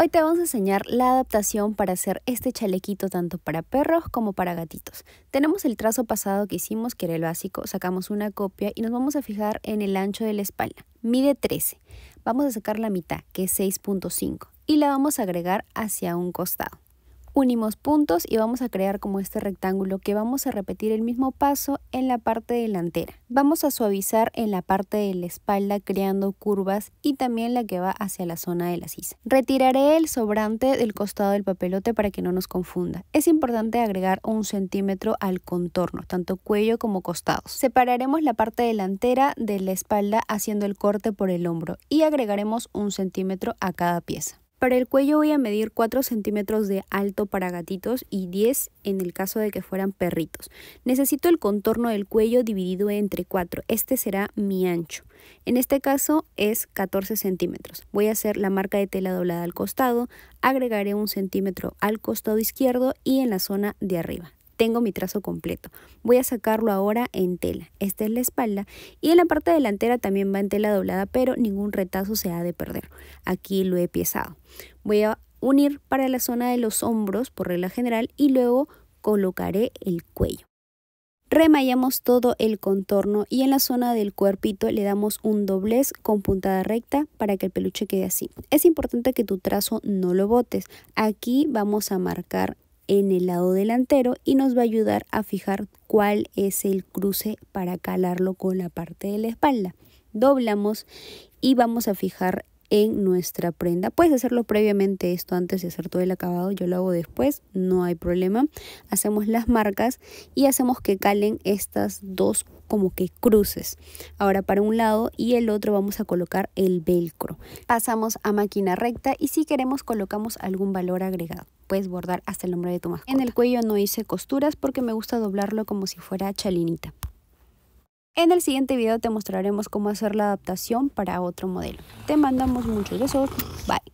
Hoy te vamos a enseñar la adaptación para hacer este chalequito tanto para perros como para gatitos. Tenemos el trazo pasado que hicimos, que era el básico, sacamos una copia y nos vamos a fijar en el ancho de la espalda. Mide 13. Vamos a sacar la mitad, que es 6.5, y la vamos a agregar hacia un costado unimos puntos y vamos a crear como este rectángulo que vamos a repetir el mismo paso en la parte delantera. Vamos a suavizar en la parte de la espalda creando curvas y también la que va hacia la zona de la sisa. Retiraré el sobrante del costado del papelote para que no nos confunda. Es importante agregar un centímetro al contorno, tanto cuello como costados. Separaremos la parte delantera de la espalda haciendo el corte por el hombro y agregaremos un centímetro a cada pieza. Para el cuello voy a medir 4 centímetros de alto para gatitos y 10 en el caso de que fueran perritos. Necesito el contorno del cuello dividido entre 4. Este será mi ancho. En este caso es 14 centímetros. Voy a hacer la marca de tela doblada al costado, agregaré un centímetro al costado izquierdo y en la zona de arriba tengo mi trazo completo. Voy a sacarlo ahora en tela. Esta es la espalda y en la parte delantera también va en tela doblada, pero ningún retazo se ha de perder. Aquí lo he piezado. Voy a unir para la zona de los hombros por regla general y luego colocaré el cuello. Remallamos todo el contorno y en la zona del cuerpito le damos un doblez con puntada recta para que el peluche quede así. Es importante que tu trazo no lo botes. Aquí vamos a marcar en el lado delantero y nos va a ayudar a fijar cuál es el cruce para calarlo con la parte de la espalda. Doblamos y vamos a fijar en nuestra prenda. Puedes hacerlo previamente esto antes de hacer todo el acabado, yo lo hago después, no hay problema. Hacemos las marcas y hacemos que calen estas dos como que cruces. Ahora para un lado y el otro vamos a colocar el velcro. Pasamos a máquina recta y si queremos colocamos algún valor agregado. Puedes bordar hasta el nombre de tu mascota. En el cuello no hice costuras porque me gusta doblarlo como si fuera chalinita. En el siguiente video te mostraremos cómo hacer la adaptación para otro modelo. Te mandamos muchos besos. Bye.